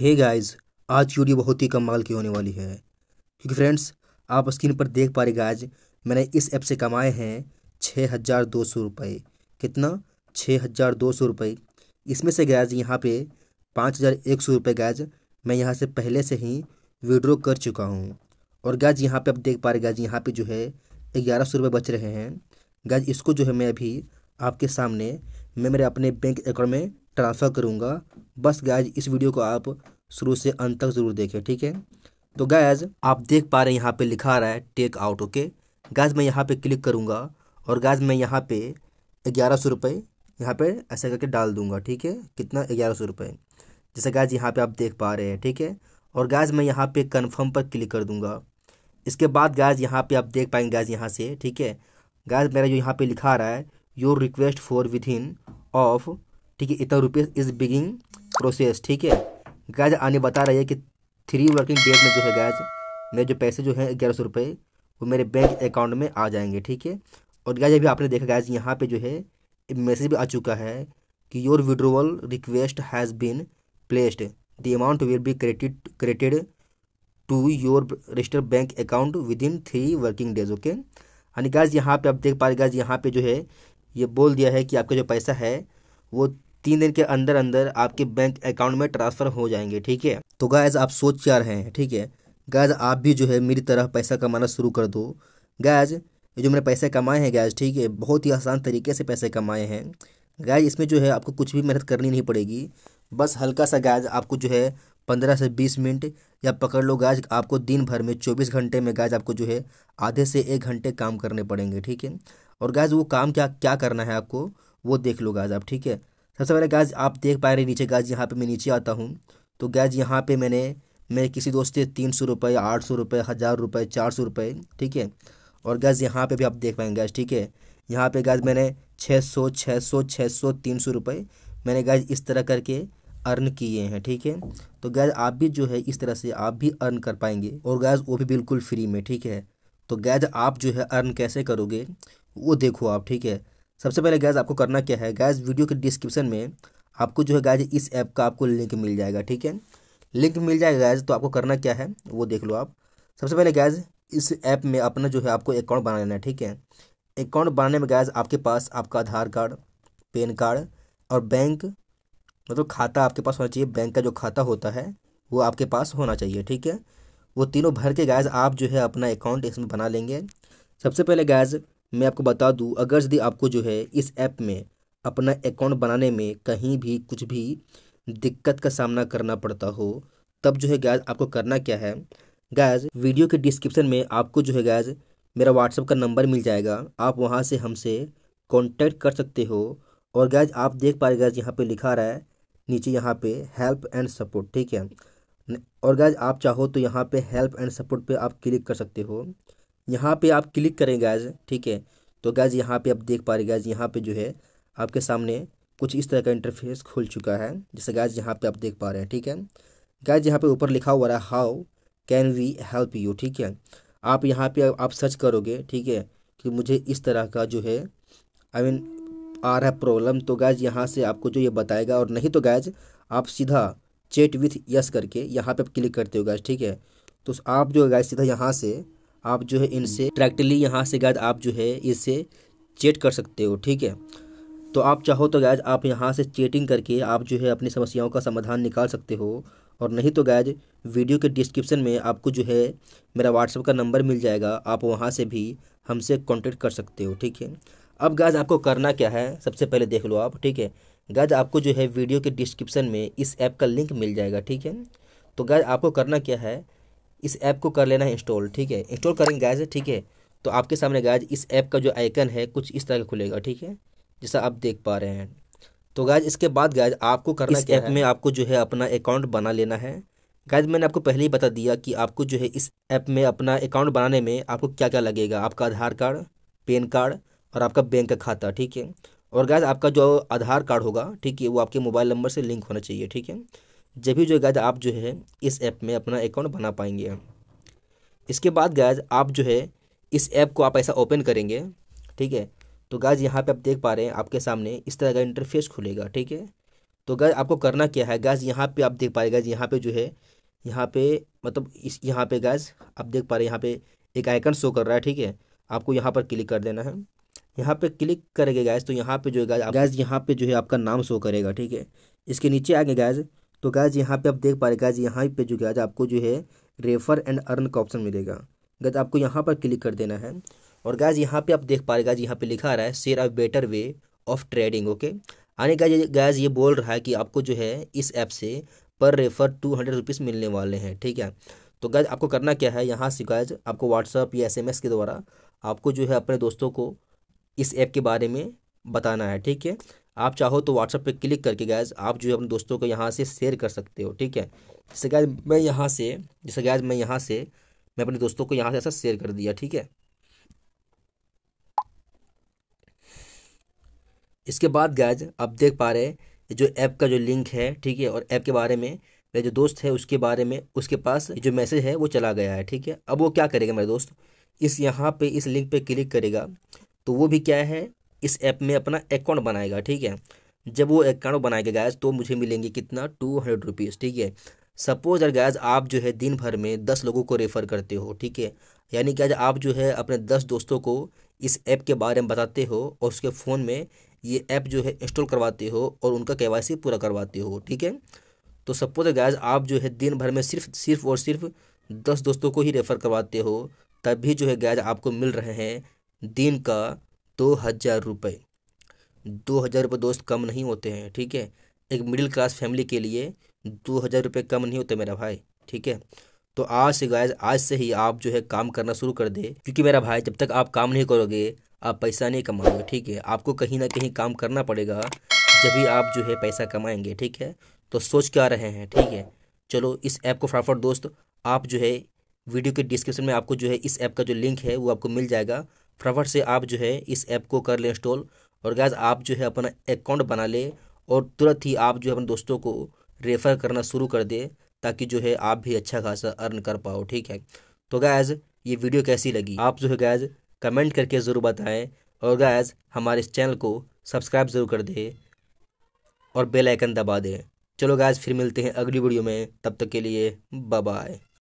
हे hey guys आज की video बहुत ही कमाल की होने वाली है क्योंकि फ्रेंड्स आप स्क्रीन पर देख पा रहे गाइस मैंने इस ऐप से कमाए हैं छः हज़ार दो सौ रुपये कितना छः हज़ार दो सौ रुपये इसमें से गैज यहाँ पे पाँच हज़ार एक सौ रुपये गैज मैं यहाँ से पहले से ही विड्रो कर चुका हूँ और गैज यहाँ पर आप देख पा रहे गैज यहाँ पर जो है ग्यारह सौ रुपये बच रहे हैं गैज इसको जो है मैं अभी आपके सामने मैं मेरे अपने बैंक अकाउंट में ट्रांसफ़र करूँगा बस गैज इस वीडियो को आप शुरू से अंत तक ज़रूर देखें ठीक है तो गैज आप देख पा रहे हैं यहाँ पे लिखा रहा है टेक आउट ओके गैज मैं यहाँ पे क्लिक करूँगा और गैज मैं यहाँ पे ग्यारह सौ रुपये यहाँ पर ऐसा करके डाल दूँगा ठीक है कितना ग्यारह सौ रुपये जैसे गैज यहाँ पर आप देख पा रहे हैं ठीक है और गैज मैं यहाँ पर कन्फर्म पर क्लिक कर दूँगा इसके बाद गैज यहाँ पर आप देख पाएंगे गैज यहाँ से ठीक है गैज मेरा जो यहाँ पर लिखा रहा है your request for within of ठीक है इतना रुपीज़ इज़ बिगिंग प्रोसेस ठीक है गैज आने बता रही है कि थ्री वर्किंग डेज में जो है गैज मेरे जो पैसे जो है ग्यारह सौ रुपये वो मेरे बैंक अकाउंट में आ जाएंगे ठीक है और गैज अभी आपने देखा गैज यहाँ पे जो है मैसेज भी आ चुका है कि your withdrawal request has been placed the amount will be credit credited to your register bank account within three working days okay यानी गैज यहाँ पे आप देख पा रहे गैज यहाँ पे जो है ये बोल दिया है कि आपका जो पैसा है वो तीन दिन के अंदर अंदर आपके बैंक अकाउंट में ट्रांसफ़र हो जाएंगे ठीक है तो गायज आप सोच क्या रहे हैं ठीक है गायज आप भी जो है मेरी तरह पैसा कमाना शुरू कर दो गायज ये जो मैंने पैसे कमाए हैं गैज ठीक है बहुत ही आसान तरीके से पैसे कमाए हैं गैज इसमें जो है आपको कुछ भी मेहनत करनी नहीं पड़ेगी बस हल्का सा गैज आपको जो है पंद्रह से बीस मिनट या पकड़ लो गैज आपको दिन भर में चौबीस घंटे में गैज आपको जो है आधे से एक घंटे काम करने पड़ेंगे ठीक है और गैज वो काम क्या क्या करना है आपको वो देख लो गैज आप ठीक है सबसे पहले गैज आप देख पा रहे नीचे गैज यहाँ पर मैं नीचे आता हूँ तो गैज यहाँ पे मैंने मेरे किसी दोस्त से तीन सौ रुपये आठ सौ रुपये हज़ार रुपये चार सौ रुपये ठीक है और गैज यहाँ पे भी आप देख पाएंगे गैज ठीक है यहाँ पे गैज मैंने छः सौ छः सौ छः सौ तीन सौ रुपये मैंने गैज इस तरह करके अर्न किए हैं ठीक है तो गैज आप भी जो है इस तरह से आप भी अर्न कर पाएंगे और गैज वो भी बिल्कुल फ्री में ठीक है तो गैज आप जो है अर्न कैसे करोगे वो देखो आप ठीक है सबसे पहले गैस आपको करना क्या है गैस वीडियो के डिस्क्रिप्शन में आपको जो है गैज इस ऐप का आपको लिंक मिल जाएगा ठीक है लिंक मिल जाएगा गैज तो आपको करना क्या है वो देख लो आप सबसे पहले गैज इस ऐप में अपना जो है आपको अकाउंट बना लेना है ठीक है अकाउंट बनाने में गैज आपके पास आपका आधार कार्ड पेन कार्ड और बैंक मतलब खाता आपके पास होना चाहिए बैंक का जो खाता होता है वो आपके पास होना चाहिए ठीक है वो तीनों भर के गैज आप जो है अपना अकाउंट इसमें बना लेंगे सबसे पहले गैज मैं आपको बता दूं अगर यदि आपको जो है इस ऐप में अपना अकाउंट बनाने में कहीं भी कुछ भी दिक्कत का सामना करना पड़ता हो तब जो है गैज आपको करना क्या है गैज वीडियो के डिस्क्रिप्शन में आपको जो है गैज मेरा व्हाट्सअप का नंबर मिल जाएगा आप वहाँ से हमसे कांटेक्ट कर सकते हो और गैज आप देख पा रहे गैज यहाँ पे लिखा रहा है नीचे यहाँ पे हेल्प एंड सपोर्ट ठीक है और गैज आप चाहो तो यहाँ पे हेल्प एंड सपोर्ट पे आप क्लिक कर सकते हो यहाँ पे आप क्लिक करें गैज ठीक है तो गैज यहाँ पे आप देख पा रहे गैज यहाँ पे जो है आपके सामने कुछ इस तरह का इंटरफेस खुल चुका है जैसे गैज यहाँ पे आप देख पा रहे हैं ठीक है गैज यहाँ पे ऊपर लिखा हुआ है how can we help you ठीक है आप यहाँ पे आप सर्च करोगे ठीक है कि मुझे इस तरह का जो है आई I मीन mean, आ रहा है प्रॉब्लम तो गैज यहाँ से आपको जो ये बताएगा और नहीं तो गैज आप सीधा चेट विथ यस करके यहाँ पे आप क्लिक करते हो गैज ठीक है तो आप जो गैज सीधा यहाँ से आप जो है इनसे डायरेक्टली यहाँ से गैज आप जो है इसे चेट कर सकते हो ठीक है तो आप चाहो तो गैज आप यहाँ से चेटिंग करके आप जो है अपनी समस्याओं का समाधान निकाल सकते हो और नहीं तो गैज वीडियो के डिस्क्रिप्शन में आपको जो है मेरा व्हाट्सअप का नंबर मिल जाएगा आप वहाँ से भी हमसे कॉन्टेक्ट कर सकते हो ठीक है अब गैज आपको करना क्या है सबसे पहले देख लो आप ठीक है गैज आपको जो है वीडियो के डिस्क्रिप्शन में इस ऐप का लिंक मिल जाएगा ठीक है तो गैज आपको करना क्या है इस ऐप को कर लेना है इंस्टॉल ठीक है इंस्टॉल करेंगे गैज ठीक है तो आपके सामने गैज इस ऐप का जो आइकन है कुछ इस तरह का खुलेगा ठीक है जैसा आप देख पा रहे हैं तो गैज इसके बाद गैज आपको करना इस ऐप में आपको जो है अपना अकाउंट बना लेना है गैज मैंने आपको पहले ही बता दिया कि आपको जो है इस ऐप में अपना अकाउंट बनाने में आपको क्या क्या लगेगा आपका आधार कार्ड पेन कार्ड और आपका बैंक का खाता ठीक है और गैज आपका जो आधार कार्ड होगा ठीक है वो आपके मोबाइल नंबर से लिंक होना चाहिए ठीक है जब भी जो गैज आप जो है इस ऐप में अपना अकाउंट बना पाएंगे इसके बाद गैज आप जो है इस ऐप को आप ऐसा ओपन करेंगे ठीक है तो गैज यहाँ पे आप देख पा रहे हैं आपके सामने इस तरह का इंटरफेस खुलेगा ठीक है तो गैज आपको करना क्या है गैज यहाँ पे आप देख पा रहे गैज यहाँ पे जो है यहाँ पे मतलब इस यहाँ पे गैज आप देख पा रहे हैं यहाँ पे एक आइकन शो कर रहा है ठीक है आपको यहाँ पर क्लिक कर देना है यहाँ पे क्लिक करेंगे गैस तो यहाँ पे जो है गैज यहाँ पे जो है आपका नाम शो करेगा ठीक है इसके नीचे आगे गैज तो गैज यहाँ पे आप देख पा रहे गैज यहाँ पे जो गैज आपको जो है रेफर एंड अर्न का ऑप्शन मिलेगा गैज आपको यहाँ पर क्लिक कर देना है और गैज यहाँ पे आप देख पा रहे गैज यहाँ पे लिखा रहा है share a better way of trading okay आने गैज गैज ये बोल रहा है कि आपको जो है इस ऐप से पर रेफर टू हंड्रेड रुपीज़ मिलने वाले हैं ठीक है तो गैज आपको करना क्या है यहाँ से गैज आपको व्हाट्सअप या एस के द्वारा आपको जो है अपने दोस्तों को इस ऐप के बारे में बताना है ठीक है आप चाहो तो व्हाट्सअप पे क्लिक करके गैज आप जो है अपने दोस्तों को यहाँ से शेयर कर सकते हो ठीक है जैसे गैज मैं यहाँ से जैसे गैज मैं यहाँ से मैं अपने दोस्तों को यहाँ से ऐसा शेयर कर दिया ठीक है इसके बाद गैज आप देख पा रहे हैं जो ऐप का जो लिंक है ठीक है और ऐप के बारे में मेरा जो दोस्त है उसके बारे में उसके पास जो मैसेज है वो चला गया है ठीक है अब वो क्या करेगा मेरे दोस्त इस यहाँ पे इस लिंक पे क्लिक करेगा तो वो भी क्या है इस ऐप में अपना अकाउंट बनाएगा ठीक है जब वो अकाउंट बनाएगा गैस तो मुझे मिलेंगे कितना टू हंड्रेड रुपीज़ ठीक है सपोज अगर गैज आप जो है दिन भर में दस लोगों को रेफ़र करते हो ठीक है यानी कि आज आप जो है अपने दस दोस्तों को इस ऐप के बारे में बताते हो और उसके फ़ोन में ये ऐप जो है इंस्टॉल करवाते हो और उनका के पूरा करवाते हो ठीक है तो सपोज गैज आप जो है दिन भर में सिर्फ सिर्फ और सिर्फ दस दोस्तों को ही रेफ़र करवाते हो तब भी जो है गैज आपको मिल रहे हैं दिन का दो हज़ार रुपये दो हज़ार रुपये दोस्त कम नहीं होते हैं ठीक है एक मिडिल क्लास फैमिली के लिए दो हज़ार रुपये कम नहीं होते मेरा भाई ठीक है तो आज से गाय आज से ही आप जो है काम करना शुरू कर दे क्योंकि मेरा भाई जब तक आप काम नहीं करोगे आप पैसा नहीं कमाओगे ठीक है आपको कहीं ना कहीं काम करना पड़ेगा जब भी आप जो है पैसा कमाएंगे ठीक है तो सोच क्या रहे हैं ठीक है चलो इस ऐप को फटाफट दोस्त आप जो है वीडियो के डिस्क्रिप्शन में आपको जो है इस ऐप का जो लिंक है वो आपको मिल जाएगा फटाफट से आप जो है इस ऐप को कर लें इंस्टॉल और गैज आप जो है अपना अकाउंट बना लें और तुरंत ही आप जो है अपने दोस्तों को रेफ़र करना शुरू कर दें ताकि जो है आप भी अच्छा खासा अर्न कर पाओ ठीक है तो गैज़ ये वीडियो कैसी लगी आप जो है गैज़ कमेंट करके ज़रूर बताएं और गैज़ हमारे इस चैनल को सब्सक्राइब ज़रूर कर दें और बेलाइकन दबा दें चलो गैज़ फिर मिलते हैं अगली वीडियो में तब तक के लिए बाय